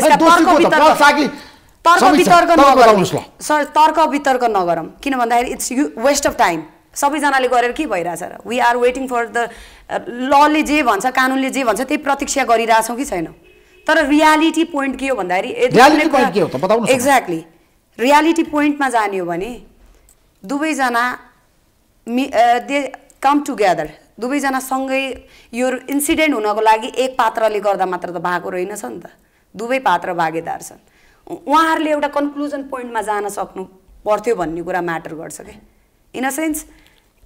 तर्क वितर्क नगरौँ सर तर्क वितर्क नगरौँ किन भन्दाखेरि it's you waste of time सबैजनाले गरेर के भइरहेछ र we are waiting for the लले जे भन्छ कानुनले जे भन्छ त्यही प्रतीक्षा गरिरहेछौँ कि छैन तर रियालिटी पोइन्ट के हो भन्दाखेरि एक्ज्याक्टली रियालिटी पोइन्टमा जाने हो भने दुवैजना मि दे कम टुगेदर दुवैजना सँगै यो इन्सिडेन्ट हुनको लागि एक पात्रले गर्दा मात्र त भएको रहेनछ नि त दुवै पात्र भागीदार छन् उहाँहरूले एउटा कन्क्लुजन पोइन्टमा जान सक्नु पर्थ्यो भन्ने कुरा म्याटर गर्छ क्या इन अ सेन्स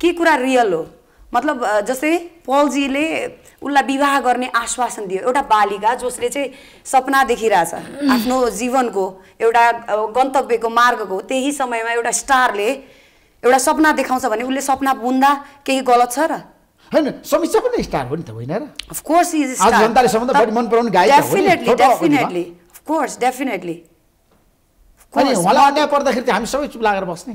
के कुरा रियल हो मतलब जस्तै पलजीले उसलाई विवाह गर्ने आश्वासन दियो एउटा बालिका जसले चाहिँ सपना देखिरहेछ आफ्नो जीवनको एउटा गन्तव्यको मार्गको त्यही समयमा एउटा स्टारले एउटा सपना देखाउँछ भने उसले सपना बुन्दा केही गलत छ र होइन समीक्षा पनि स्टार हो नि त होइन र अफकोर्स इज स्टार जनताले सबभन्दा बढी मन पराउने गायक डेफिनेटली डेफिनेटली अफकोर्स डेफिनेटली अनि उहाँलाई अन्याय पर्दाखेरि त हामी सबै चुप लागेर बस्ने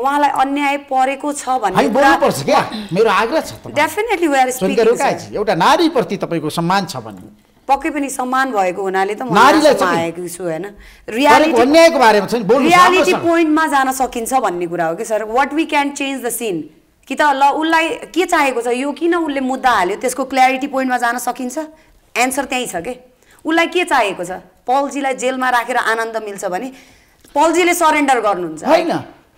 उहाँलाई अन्याय परेको छ भन्ने हामी पर्छ क्या मेरो आग्रह छ डेफिनेटली वेआर स्पिकिङ एउटा नारीप्रति तपाईँको सम्मान छ भने पक्कै पनि सम्मान भएको हुनाले त मलाई छु होइन रियालिटी रियालिटी पोइन्टमा जान सकिन्छ भन्ने कुरा हो कि sir what we can change the scene कि त ल उसलाई के चाहेको छ यो किन उसले मुद्दा हाल्यो त्यसको क्ल्यारिटी पोइन्टमा जान सकिन्छ एन्सर त्यहीँ छ के उसलाई के चाहिएको छ पलजीलाई जेलमा राखेर आनन्द मिल्छ भने पलजीले सरेन्डर गर्नुहुन्छ होइन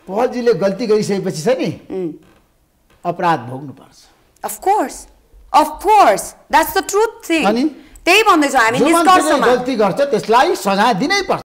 पलजीले गल्ती गरिसकेपछि छ नि अपराध भोग्नुपर्छ of course of course that's the truth thing त्यही भन्दैछौँ हामी गल्ती गर्छ त्यसलाई सजाय दिनै पर्छ